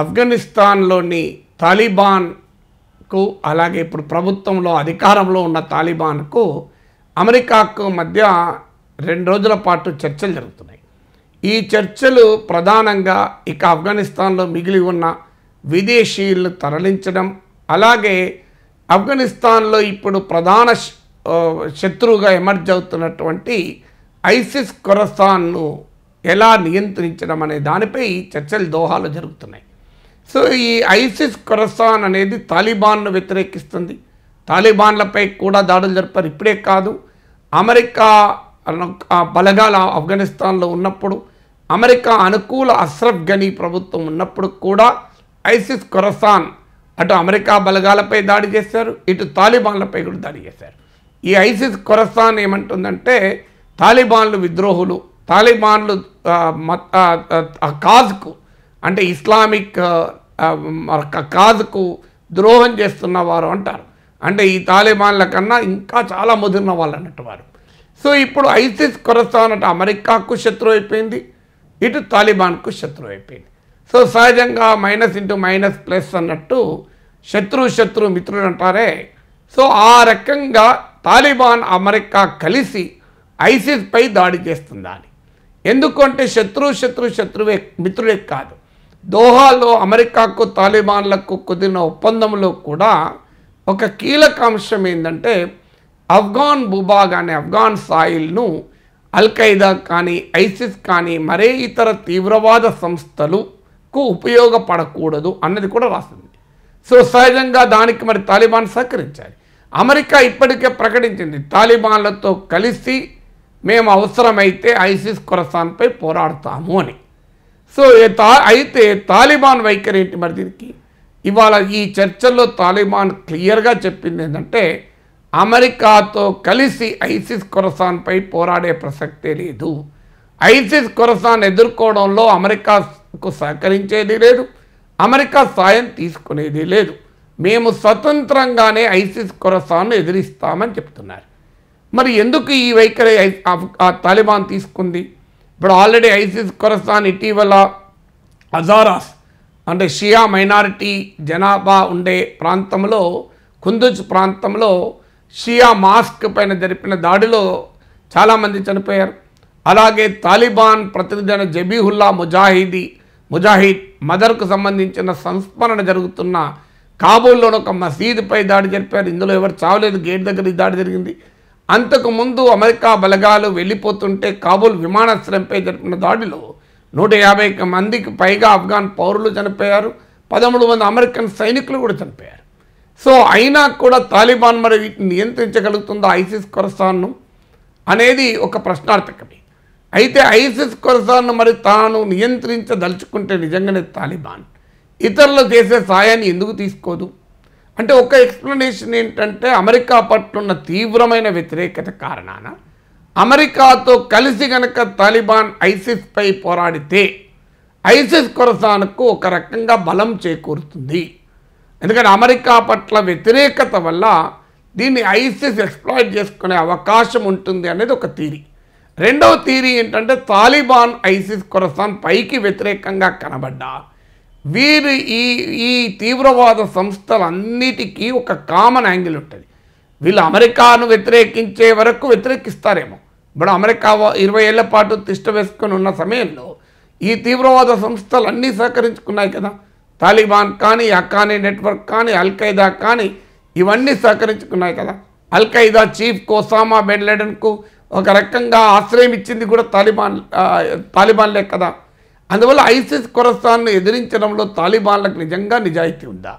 ఆఫ్ఘనిస్తాన్లోని తాలిబాన్కు అలాగే ఇప్పుడు ప్రభుత్వంలో అధికారంలో ఉన్న తాలిబాన్కు అమెరికాకు మధ్య రెండు రోజుల పాటు చర్చలు జరుగుతున్నాయి ఈ చర్చలు ప్రధానంగా ఇక ఆఫ్ఘనిస్తాన్లో మిగిలి ఉన్న విదేశీయులను తరలించడం అలాగే ఆఫ్ఘనిస్తాన్లో ఇప్పుడు ప్రధాన శత్రువుగా ఎమర్జ్ అవుతున్నటువంటి ఐసిస్ కొరస్థాన్ను ఎలా నియంత్రించడం అనే దానిపై చర్చలు దోహాలు జరుగుతున్నాయి సో ఈ ఐసిస్ కొరసాన్ అనేది తాలిబాన్ను వ్యతిరేకిస్తుంది తాలిబాన్లపై కూడా దాడులు జరిపారు ఇప్పుడే కాదు అమెరికా బలగాలు ఆఫ్ఘనిస్తాన్లో ఉన్నప్పుడు అమెరికా అనుకూల అస్రఫ్ ఘనీ ప్రభుత్వం ఉన్నప్పుడు కూడా ఐసిస్ కొరసాన్ అటు అమెరికా బలగాలపై దాడి చేశారు ఇటు తాలిబాన్లపై కూడా దాడి చేశారు ఈ ఐసిస్ కొరసాన్ ఏమంటుందంటే తాలిబాన్లు విద్రోహులు తాలిబాన్లు కాజ్కు అంటే ఇస్లామిక్ కాజుకు ద్రోహం చేస్తున్న వారు అంటారు అంటే ఈ తాలిబాన్ల కన్నా ఇంకా చాలా ముదిరిన వాళ్ళు అన్నట్టు వారు సో ఇప్పుడు ఐసిస్ కొరసానట్టు అమెరికాకు శత్రు అయిపోయింది ఇటు తాలిబాన్కు శత్రు అయిపోయింది సో సహజంగా మైనస్ ఇంటూ మైనస్ ప్లస్ అన్నట్టు శత్రు శత్రు మిత్రుడు అంటారే సో ఆ రకంగా తాలిబాన్ అమెరికా కలిసి ఐసిస్పై దాడి చేస్తుందని ఎందుకంటే శత్రు శత్రు శత్రువే మిత్రుడే కాదు దోహాలో అమెరికాకు తాలిబాన్లకు కుదిరిన ఒప్పందంలో కూడా ఒక కీలక అంశం ఏంటంటే అఫ్ఘాన్ భూభాగ్ అనే అఫ్ఘాన్ సాయిల్ను అల్ఖైదా కానీ ఐసిస్ కానీ మరే ఇతర తీవ్రవాద సంస్థలకు ఉపయోగపడకూడదు అన్నది కూడా రాసింది సో సహజంగా దానికి మరి తాలిబాన్ సహకరించాలి అమెరికా ఇప్పటికే ప్రకటించింది తాలిబాన్లతో కలిసి మేము అవసరమైతే ఐసిస్ కొరసాన్పై పోరాడతాము అని సో అయితే తాలిబాన్ వైఖరి ఏంటి మరి దీనికి ఇవాళ ఈ చర్చల్లో తాలిబాన్ క్లియర్గా చెప్పింది ఏంటంటే అమెరికాతో కలిసి ఐసిస్ కొరసాన్పై పోరాడే ప్రసక్తే లేదు ఐసిస్ కొరసాన్ ఎదుర్కోవడంలో అమెరికాకు సహకరించేది లేదు అమెరికా సాయం తీసుకునేది లేదు మేము స్వతంత్రంగానే ఐసిస్ కొరసాన్ను ఎదిరిస్తామని చెప్తున్నారు మరి ఎందుకు ఈ వైఖరి తాలిబాన్ తీసుకుంది ఇప్పుడు ఆల్రెడీ ఐసిస్ కొరస్థాన్ ఇటీవల అజారాస్ అంటే షియా మైనారిటీ జనాభా ఉండే ప్రాంతంలో కుందుజ్ ప్రాంతంలో షియా మాస్క్ పైన జరిపిన దాడిలో చాలామంది చనిపోయారు అలాగే తాలిబాన్ ప్రతినిధి అయిన జబీహుల్లా ముజాహిదీ ముజాహిద్ మదర్కు సంబంధించిన సంస్మరణ జరుగుతున్న కాబూల్లోని ఒక మసీదుపై దాడి జరిపారు ఇందులో ఎవరు చావలేదు గేట్ దగ్గర దాడి జరిగింది అంతకుముందు అమెరికా బలగాలు వెళ్ళిపోతుంటే కాబూల్ విమానాశ్రయంపై జరిపిన దాడిలో నూట యాభై మందికి పైగా ఆఫ్ఘాన్ పౌరులు చనిపోయారు పదమూడు మంది అమెరికన్ సైనికులు కూడా చనిపోయారు సో అయినా కూడా తాలిబాన్ మరి వీటిని నియంత్రించగలుగుతుందా ఐసిస్ కొరసాన్ను అనేది ఒక ప్రశ్నార్థకమే అయితే ఐసిస్ కొరసాన్ను మరి తాను నియంత్రించదలుచుకుంటే నిజంగానే తాలిబాన్ ఇతరులు చేసే సాయాన్ని ఎందుకు తీసుకోదు అంటే ఒక ఎక్స్ప్లెనేషన్ ఏంటంటే అమెరికా ఉన్న తీవ్రమైన వ్యతిరేకత కారణాన అమెరికాతో కలిసి గనక తాలిబాన్ ఐసిస్పై పోరాడితే ఐసిస్ కొరసానకు ఒక రకంగా బలం చేకూరుతుంది ఎందుకంటే అమెరికా పట్ల వ్యతిరేకత వల్ల దీన్ని ఐసిస్ ఎక్స్ప్లాయిట్ చేసుకునే అవకాశం ఉంటుంది అనేది ఒక థీరీ రెండవ థీరీ ఏంటంటే తాలిబాన్ ఐసిస్ కొరసాన్ పైకి వ్యతిరేకంగా కనబడ్డా వీరు ఈ ఈ తీవ్రవాద సంస్థలన్నిటికీ ఒక కామన్ యాంగిల్ ఉంటుంది వీళ్ళు అమెరికాను వ్యతిరేకించే వరకు వ్యతిరేకిస్తారేమో ఇప్పుడు అమెరికా ఇరవై ఏళ్ల పాటు తిష్ట వేసుకొని ఉన్న సమయంలో ఈ తీవ్రవాద సంస్థలు అన్నీ సహకరించుకున్నాయి కదా తాలిబాన్ కానీ అక్కానీ నెట్వర్క్ కానీ అల్ఖైదా కానీ ఇవన్నీ సహకరించుకున్నాయి కదా అల్ఖైదా చీఫ్ కోసామా బెన్ లెడన్కు ఒక రకంగా ఆశ్రయం ఇచ్చింది కూడా తాలిబాన్ తాలిబాన్లే కదా అందువల్ల ఐసిస్ కొరస్థాన్ను ఎదిరించడంలో తాలిబాన్లకు నిజంగా నిజాయితీ ఉందా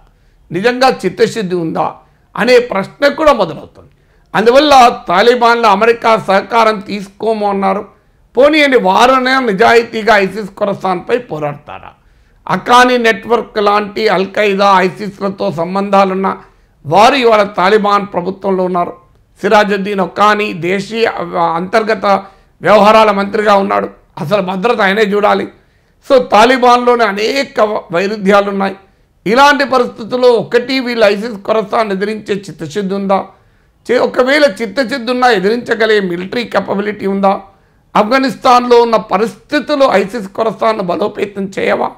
నిజంగా చిత్తశుద్ధి ఉందా అనే ప్రశ్న కూడా మొదలవుతుంది అందువల్ల తాలిబాన్లు అమెరికా సహకారం తీసుకోమన్నారు పోనీ అని వారనే నిజాయితీగా ఐసిస్ కొరస్థాన్పై పోరాడతారా అకానీ నెట్వర్క్ లాంటి అల్ఖైదా ఐసిస్లతో సంబంధాలున్న వారు ఇవాళ తాలిబాన్ ప్రభుత్వంలో ఉన్నారు సిరాజుద్దీన్ ఒకానీ దేశీయ అంతర్గత వ్యవహారాల మంత్రిగా ఉన్నాడు అసలు భద్రత ఆయనే చూడాలి సో తాలిబాన్లోనే అనేక వైరుధ్యాలు ఉన్నాయి ఇలాంటి పరిస్థితుల్లో ఒకటి వీళ్ళు ఐసిస్ కొరస్తాను ఎదిరించే చిత్తశుద్ధి ఉందా ఒకవేళ చిత్తశుద్ధి ఉన్నా ఎదిరించగలిగే మిలిటరీ కెపబిలిటీ ఉందా ఆఫ్ఘనిస్తాన్లో ఉన్న పరిస్థితులు ఐసిస్ కొరస్తాను బలోపేతం చేయవా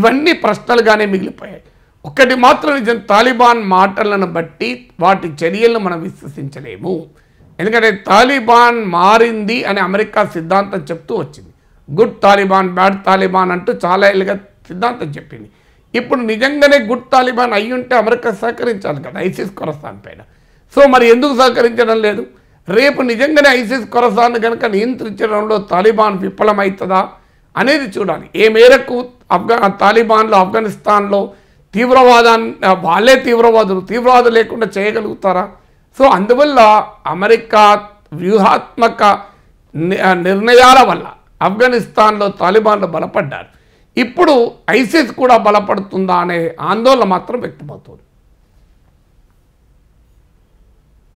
ఇవన్నీ ప్రశ్నలుగానే మిగిలిపోయాయి ఒకటి మాత్రం నిజం తాలిబాన్ మాటలను బట్టి వాటి చర్యలను మనం విశ్వసించలేము ఎందుకంటే తాలిబాన్ మారింది అని అమెరికా సిద్ధాంతం చెప్తూ వచ్చింది గుడ్ తాలిబాన్ బ్యాడ్ తాలిబాన్ అంటూ చాలా ఏళ్ళుగా సిద్ధాంతం చెప్పింది ఇప్పుడు నిజంగానే గుడ్ తాలిబాన్ అయ్యి ఉంటే అమెరికా సహకరించాలి కదా ఐసిస్ కొరసాన్ పైన సో మరి ఎందుకు సహకరించడం లేదు రేపు నిజంగానే ఐసిస్ కొరసాన్ కనుక నియంత్రించడంలో తాలిబాన్ విఫలమవుతుందా అనేది చూడాలి ఏ మేరకు అఫ్ఘా తాలిబాన్లో ఆఫ్ఘనిస్తాన్లో తీవ్రవాదాన్ని వాళ్ళే తీవ్రవాదులు తీవ్రవాదులు లేకుండా చేయగలుగుతారా సో అందువల్ల అమెరికా వ్యూహాత్మక నిర్ణయాల వల్ల ఆఫ్ఘనిస్తాన్లో తాలిబాన్లు బలపడ్డారు ఇప్పుడు ఐసిస్ కూడా బలపడుతుందా అనే ఆందోళన మాత్రం వ్యక్తమవుతుంది